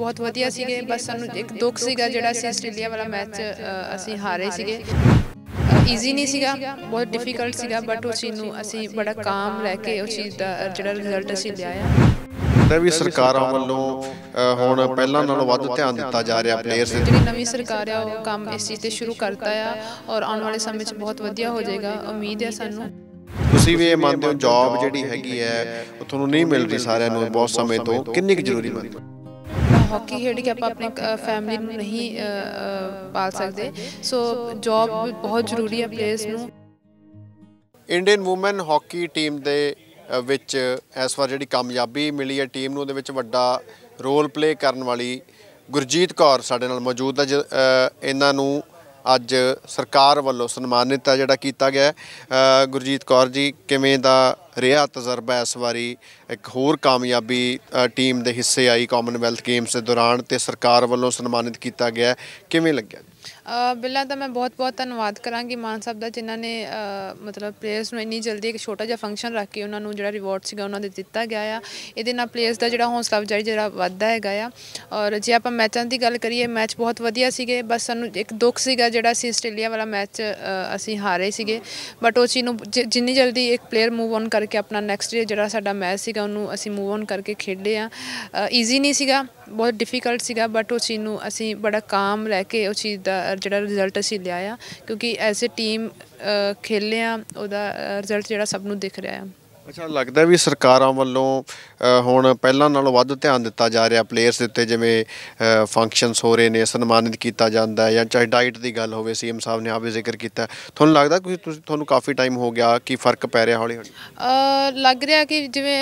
ਬਹੁਤ ਵਧੀਆ ਸੀਗੇ ਬਸ ਸਾਨੂੰ ਇੱਕ ਦੁੱਖ ਸੀਗਾ ਜਿਹੜਾ ਅਸੀਂ ਆਸਟ੍ਰੇਲੀਆ ਵਾਲਾ ਮੈਚ ਅਸੀਂ ਹਾਰੇ ਸੀਗੇ ਈਜ਼ੀ ਨਹੀਂ ਸੀਗਾ ਬਹੁਤ ਡਿਫਿਕਲਟ ਸੀਗਾ ਬਟ ਉਸ ਚੀਜ਼ ਨੂੰ ਅਸੀਂ ਬੜਾ ਕਾਮ ਰਹਿ ਕੇ ਉਸ ਚੀਜ਼ ਦਾ ਜਿਹੜਾ ਰਿਜ਼ਲਟ ਅਸੀਂ ਲਿਆਇਆ ਤਾਂ ਵੀ ਸਰਕਾਰਾਂ ਵੱਲੋਂ ਹੁਣ ਪਹਿਲਾਂ ਨਾਲੋਂ ਵੱਧ ਧਿਆਨ ਦਿੱਤਾ ਜਾ ਰਿਹਾ ਪਲੇਅਰਸ ਤੇ ਜਿਹੜੀ ਨਵੀਂ ਸਰਕਾਰ ਆ ਉਹ ਕੰਮ ਇਸ ਚੀਜ਼ ਤੇ ਸ਼ੁਰੂ ਕਰਤਾ ਆ ਔਰ ਆਉਣ ਵਾਲੇ ਸਮੇਂ 'ਚ ਬਹੁਤ ਵਧੀਆ ਹੋ ਜਾਏਗਾ ਉਮੀਦ ਹੈ ਸਾਨੂੰ ਤੁਸੀਂ ਵੀ ਇਹ ਮੰਨਦੇ ਹੋ ਜੌਬ ਜਿਹੜੀ ਹੈਗੀ ਹੈ ਉਹ ਤੁਹਾਨੂੰ ਨਹੀਂ ਮਿਲ ਰਹੀ ਸਾਰਿਆਂ ਨੂੰ ਬਹੁਤ ਸਮੇਂ ਤੋਂ ਕਿੰਨੀ ਕੁ ਜ਼ਰੂਰੀ ਮੰਨਦੇ ਹੋ ਹਾਕੀ ਖੇਡ ਕੇ ਆਪਾਂ ਆਪਣੀ ਫੈਮਿਲੀ ਨੂੰ ਨਹੀਂ ਪਾਲ ਸਕਦੇ ਸੋ ਜੌਬ ਬਹੁਤ ਜ਼ਰੂਰੀ ਹੈ ਪਲੇਅਰਸ ਨੂੰ ਇੰਡੀਅਨ ਔਮਨ ਹਾਕੀ ਟੀਮ ਦੇ ਵਿੱਚ ਇਸ ਵਾਰ ਜਿਹੜੀ ਕਾਮਯਾਬੀ ਮਿਲੀ ਹੈ ਟੀਮ ਨੂੰ ਉਹਦੇ ਵਿੱਚ ਵੱਡਾ ਰੋਲ ਪਲੇ ਕਰਨ ਵਾਲੀ ਗੁਰਜੀਤ ਕੌਰ ਸਾਡੇ ਨਾਲ ਮੌਜੂਦ ਹੈ ਇਹਨਾਂ ਨੂੰ ਅੱਜ ਸਰਕਾਰ ਵੱਲੋਂ ਸਨਮਾਨਿਤ ਜਿਹੜਾ ਕੀਤਾ ਗਿਆ ਗੁਰਜੀਤ ਕੌਰ ਜੀ ਕਿਵੇਂ ਦਾ ਰਿਹਾ ਤਜਰਬਾ ਇਸ ਵਾਰੀ ਇੱਕ ਹੋਰ ਕਾਮਯਾਬੀ ਟੀਮ ਦੇ ਹਿੱਸੇ ਆਈ ਕਾਮਨਵੈਲਥ ਗੇਮਸ ਦੇ ਦੌਰਾਨ ਤੇ ਸਰਕਾਰ ਵੱਲੋਂ ਸਨਮਾਨਿਤ ਕੀਤਾ ਗਿਆ ਕਿਵੇਂ ਲੱਗਿਆ ਬਿੱਲਾ ਤਾਂ ਮੈਂ ਬਹੁਤ-ਬਹੁਤ ਧੰਨਵਾਦ ਕਰਾਂਗੀ ਮਾਨ ਸਾਹਿਬ ਦਾ ਜਿਨ੍ਹਾਂ ਨੇ ਮਤਲਬ ਪਲੇਅਰਸ ਨੂੰ ਇੰਨੀ ਜਲਦੀ ਇੱਕ ਛੋਟਾ ਜਿਹਾ ਫੰਕਸ਼ਨ ਰੱਖ ਕੇ ਉਹਨਾਂ ਨੂੰ ਜਿਹੜਾ ਰਿਵਾਰਡ ਸੀਗਾ ਉਹਨਾਂ ਦੇ ਦਿੱਤਾ ਗਿਆ ਆ ਇਹਦੇ ਨਾਲ ਪਲੇਅਰਸ ਦਾ ਜਿਹੜਾ ਹੌਸਲਾ ਵਜਾਈ ਜਿਹੜਾ ਵੱਧਦਾ ਹੈਗਾ ਆ ਔਰ ਜੇ ਆਪਾਂ ਮੈਚਾਂ ਦੀ ਗੱਲ ਕਰੀਏ ਮੈਚ ਬਹੁਤ ਵਧੀਆ ਸੀਗੇ ਬਸ ਸਾਨੂੰ ਇੱਕ ਦੁੱਖ ਸੀਗਾ ਜਿਹੜਾ ਅਸੀਂ ਆਸਟ੍ਰੇਲੀਆ ਵਾਲਾ ਮੈਚ ਅਸੀਂ ਹਾਰੇ ਸੀਗੇ ਬਟ ਉਹ ਚੀਜ਼ ਨੂੰ ਜਿੰਨੀ ਜਲਦੀ ਇੱਕ ਪਲੇਅਰ ਮੂਵ ਔਨ ਕਰਕੇ ਆਪਣਾ ਨੈਕਸਟ ਜਿਹੜਾ ਸਾਡਾ ਮੈਚ ਸੀਗਾ ਉਹਨੂੰ ਅਸੀਂ ਮੂਵ ਔਨ ਕਰਕੇ ਖੇਡੇ ਆ ਈਜ਼ੀ ਨਹੀਂ ਸੀਗਾ ਬਹੁਤ ਡਿਫਿਕਲਟ ਸੀਗਾ ਬਟ ਉਹ ਚੀਜ਼ ਨੂੰ ਅਸੀਂ ਬੜਾ ਕਾਮ ਲੈ ਕੇ ਉਹ ਚੀਜ਼ ਦਾ ਜਿਹੜਾ ਰਿਜ਼ਲਟ ਅਸੀਂ ਲਿਆ ਆ ਕਿਉਂਕਿ ਐਸੇ ਟੀਮ ਖੇਲੇ ਆ ਉਹਦਾ ਰਿਜ਼ਲਟ ਜਿਹੜਾ ਸਭ ਨੂੰ ਦਿਖ ਰਿਹਾ ਆ ਅੱਛਾ ਲੱਗਦਾ ਵੀ ਸਰਕਾਰਾਂ ਵੱਲੋਂ ਹੁਣ ਪਹਿਲਾਂ ਨਾਲੋਂ ਵੱਧ ਧਿਆਨ ਦਿੱਤਾ ਜਾ ਰਿਹਾ ਪਲੇਅਰਸ ਦੇ ਉੱਤੇ ਜਿਵੇਂ ਫੰਕਸ਼ਨਸ ਹੋ ਰਹੇ ਨੇ ਸਨਮਾਨਿਤ ਕੀਤਾ ਜਾਂਦਾ ਹੈ ਜਾਂ ਚਾਹੇ ਡਾਈਟ ਦੀ ਗੱਲ ਹੋਵੇ ਸੀਐਮ ਸਾਹਿਬ ਨੇ ਆਪੇ ਜ਼ਿਕਰ ਕੀਤਾ ਤੁਹਾਨੂੰ ਲੱਗਦਾ ਕਿ ਤੁਹਾਨੂੰ ਕਾਫੀ ਟਾਈਮ ਹੋ ਗਿਆ ਕਿ ਫਰਕ ਪੈ ਰਿਹਾ ਹੌਲੀ ਹੌਲੀ ਲੱਗ ਰਿਹਾ ਕਿ ਜਿਵੇਂ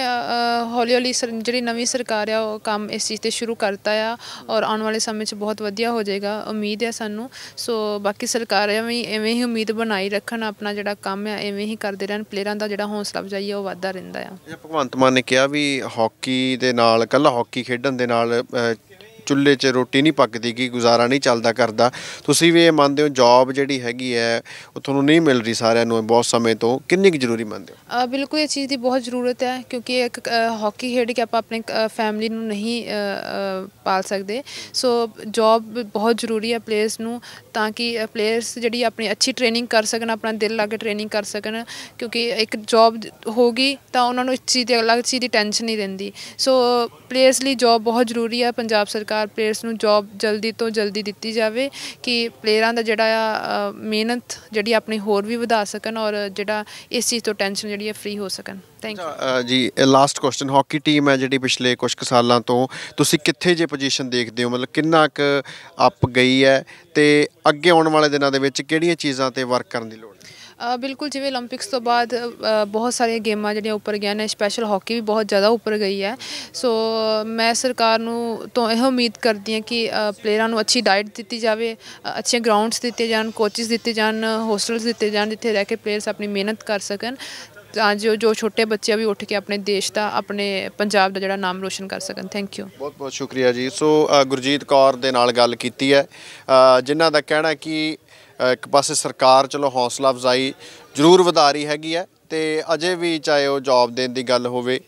ਹੌਲੀ ਹੌਲੀ ਜਿਹੜੀ ਨਵੀਂ ਸਰਕਾਰ ਆ ਉਹ ਕੰਮ ਇਸ ਚੀਜ਼ ਤੇ ਸ਼ੁਰੂ ਕਰਤਾ ਆ ਔਰ ਆਉਣ ਵਾਲੇ ਸਮੇਂ 'ਚ ਬਹੁਤ ਵਧੀਆ ਹੋ ਜਾਏਗਾ ਉਮੀਦ ਹੈ ਸਾਨੂੰ ਸੋ ਬਾਕੀ ਸਰਕਾਰਾਂ ਵੀ ਐਵੇਂ ਹੀ ਉਮੀਦ ਬਣਾਈ ਰੱਖਣ ਆਪਣਾ ਜਿਹੜਾ ਕੰਮ ਆ ਐਵੇਂ ਹੀ ਕਰਦੇ ਰਹਿਣ ਪਲੇਅਰਾਂ ਦਾ ਜਿਹੜਾ ਹੌਸਲਾ ਵਜਾਈਏ ਉਹ ਵੱਧਦਾ ਰਹਿੰਦਾ ਆ ਭਗਵੰਤ ਮਾਨ ਨੇ ਕਿਹਾ ਵੀ ਹਾਕੀ ਦੇ ਨਾਲ ਕੱਲਾ ਹਾਕੀ ਖੇਡਣ ਦੇ ਨਾਲ ਚੁੱਲ੍ਹੇ 'ਚ ਰੋਟੀ ਨਹੀਂ ਪੱਕਦੀ ਗੀ ਗੁਜ਼ਾਰਾ ਨਹੀਂ ਚੱਲਦਾ ਕਰਦਾ ਤੁਸੀਂ ਵੀ ਇਹ ਮੰਨਦੇ ਹੋ ਜੌਬ ਜਿਹੜੀ ਹੈਗੀ ਹੈ ਉਹ ਤੁਹਾਨੂੰ ਨਹੀਂ ਮਿਲ ਰਹੀ ਸਾਰਿਆਂ ਨੂੰ ਬਹੁਤ ਸਮੇਂ ਤੋਂ ਕਿੰਨੀ ਕੁ ਜ਼ਰੂਰੀ ਮੰਨਦੇ ਹੋ ਬਿਲਕੁਲ ਇਹ ਚੀਜ਼ ਦੀ ਬਹੁਤ ਜ਼ਰੂਰਤ ਹੈ ਕਿਉਂਕਿ ਇੱਕ ਹਾਕੀ ਖੇਡ ਕੇ ਆਪਾਂ ਆਪਣੇ ਫੈਮਿਲੀ ਨੂੰ ਨਹੀਂ ਪਾਲ ਸਕਦੇ ਸੋ ਜੌਬ ਬਹੁਤ ਜ਼ਰੂਰੀ ਹੈ ਪਲੇਅਰਸ ਨੂੰ ਤਾਂ ਕਿ ਪਲੇਅਰਸ ਜਿਹੜੀ ਆਪਣੀ ਅੱਛੀ ਟ੍ਰੇਨਿੰਗ ਕਰ ਸਕਣ ਆਪਣਾ ਦਿਲ ਲਾ ਕੇ ਟ੍ਰੇਨਿੰਗ ਕਰ ਸਕਣ ਕਿਉਂਕਿ ਇੱਕ ਜੌਬ ਹੋਗੀ ਤਾਂ ਉਹਨਾਂ ਨੂੰ ਇਸ ਚੀਜ਼ ਦੀ ਅਲੱਗ ਚੀਜ਼ ਦੀ ਟੈਨਸ਼ਨ ਨਹੀਂ ਰਹਿੰਦੀ ਸੋ ਪਲੇਅਰਸ ਲਈ ਜੌਬ ਬਹੁਤ ਜ਼ਰੂਰੀ ਹੈ ਪੰਜਾਬ ਸਰਕਾਰ ਜ਼ਿੰਮੇਵਾਰ ਪਲੇਅਰਸ ਨੂੰ ਜੌਬ ਜਲਦੀ ਤੋਂ ਜਲਦੀ ਦਿੱਤੀ ਜਾਵੇ ਕਿ ਪਲੇਅਰਾਂ ਦਾ ਜਿਹੜਾ ਆ ਮਿਹਨਤ ਜਿਹੜੀ ਆਪਣੀ ਹੋਰ ਵੀ ਵਧਾ ਸਕਣ ਔਰ ਜਿਹੜਾ ਇਸ ਚੀਜ਼ ਤੋਂ ਟੈਨਸ਼ਨ ਜਿਹੜੀ ਹੈ ਫ੍ਰੀ ਹੋ ਸਕਣ ਥੈਂਕ ਯੂ ਜੀ ਲਾਸਟ ਕੁਐਸਚਨ ਹਾਕੀ ਟੀਮ ਹੈ ਜਿਹੜੀ ਪਿਛਲੇ ਕੁਝ ਕੁ ਸਾਲਾਂ ਤੋਂ ਤੁਸੀਂ ਕਿੱਥੇ ਜੇ ਪੋਜੀਸ਼ਨ ਦੇਖਦੇ ਹੋ ਮਤਲਬ ਕਿੰਨਾ ਕੁ ਅਪ ਗਈ ਹੈ ਤੇ ਅੱਗੇ ਆਉਣ ਵਾਲੇ ਦਿਨਾਂ ਦੇ ਵਿੱਚ ਕਿਹੜੀਆਂ ਚੀਜ਼ਾਂ ਤੇ ਵਰਕ ਕਰਨ ਦੀ ਲੋੜ ਹੈ ਬਿਲਕੁਲ ਜਿਵੇਂ 올림픽ਸ ਤੋਂ ਬਾਅਦ ਬਹੁਤ ਸਾਰੀਆਂ ਗੇਮਾਂ ਜਿਹੜੀਆਂ ਉੱਪਰ ਗਈਆਂ ਨੇ ਸਪੈਸ਼ਲ ਹਾਕੀ ਵੀ ਬਹੁਤ ਜ਼ਿਆਦਾ ਉੱਪਰ ਗਈ ਹੈ ਸੋ ਮੈਂ ਸਰਕਾਰ ਨੂੰ ਤੋਂ ਇਹ ਉਮੀਦ ਕਰਦੀ ਹਾਂ ਕਿ ਪਲੇਅਰਾਂ ਨੂੰ ਅੱਛੀ ਡਾਈਟ ਦਿੱਤੀ ਜਾਵੇ ਅੱਛੇ ਗਰਾਊਂਡਸ ਦਿੱਤੇ ਜਾਣ ਕੋਚਿਸ ਦਿੱਤੇ ਜਾਣ ਹੋਸਟਲਸ ਦਿੱਤੇ ਜਾਣ ਜਿੱਥੇ ਰਹਿ ਕੇ ਪਲੇਅਰਸ ਆਪਣੀ ਮਿਹਨਤ ਕਰ ਸਕਣ ਤਾਂ ਜੋ ਜੋ ਛੋਟੇ ਬੱਚੇ ਵੀ ਉੱਠ ਕੇ ਆਪਣੇ ਦੇਸ਼ ਦਾ ਆਪਣੇ ਪੰਜਾਬ ਦਾ ਜਿਹੜਾ ਨਾਮ ਰੋਸ਼ਨ ਕਰ ਸਕਣ ਥੈਂਕ ਯੂ ਬਹੁਤ ਬਹੁਤ ਸ਼ੁਕਰੀਆ ਜੀ ਸੋ ਗੁਰਜੀਤ ਕੌਰ ਦੇ ਨਾਲ ਗੱਲ ਕੀਤੀ ਹੈ ਜਿਨ੍ਹਾਂ ਦਾ ਕਹਿਣਾ ਕਿ ਇੱਕ ਪਾਸੇ ਸਰਕਾਰ ਚਲੋ ਹੌਸਲਾ ਵਜ਼ਾਈ ਜ਼ਰੂਰ ਵਧਾ ਰਹੀ ਹੈਗੀ ਹੈ ਤੇ ਅਜੇ ਵੀ ਚਾਹੇ ਉਹ ਜੌਬ ਦੇਣ ਦੀ ਗੱਲ ਹੋਵੇ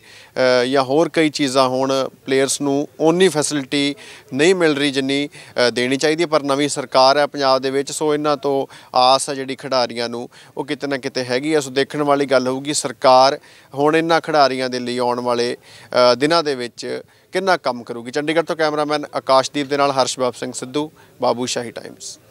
ਜਾਂ ਹੋਰ ਕਈ ਚੀਜ਼ਾਂ ਹੋਣ ਪਲੇਅਰਸ ਨੂੰ ਓਨੀ ਫੈਸਿਲਿਟੀ ਨਹੀਂ ਮਿਲ ਰਹੀ ਜਿੰਨੀ ਦੇਣੀ ਚਾਹੀਦੀ ਪਰ ਨਵੀਂ ਸਰਕਾਰ ਹੈ ਪੰਜਾਬ ਦੇ ਵਿੱਚ ਸੋ ਇਹਨਾਂ ਤੋਂ ਆਸ ਹੈ ਜਿਹੜੀ ਖਿਡਾਰੀਆਂ ਨੂੰ ਉਹ ਕਿਤੇ ਨਾ ਕਿਤੇ ਹੈਗੀ ਐ ਸੋ ਦੇਖਣ ਵਾਲੀ ਗੱਲ ਹੋਊਗੀ ਸਰਕਾਰ ਹੁਣ ਇਹਨਾਂ ਖਿਡਾਰੀਆਂ ਦੇ ਲਈ ਆਉਣ ਵਾਲੇ ਦਿਨਾਂ ਦੇ ਵਿੱਚ ਕਿੰਨਾ ਕੰਮ ਕਰੂਗੀ ਚੰਡੀਗੜ੍ਹ ਤੋਂ ਕੈਮਰਾਮੈਨ ਆਕਾਸ਼ਦੀਪ ਦੇ ਨਾਲ ਹਰਸ਼ਬਾਬ ਸਿੰਘ ਸਿੱਧੂ ਬਾਬੂ ਸ਼ਾਹੀ ਟਾਈਮਜ਼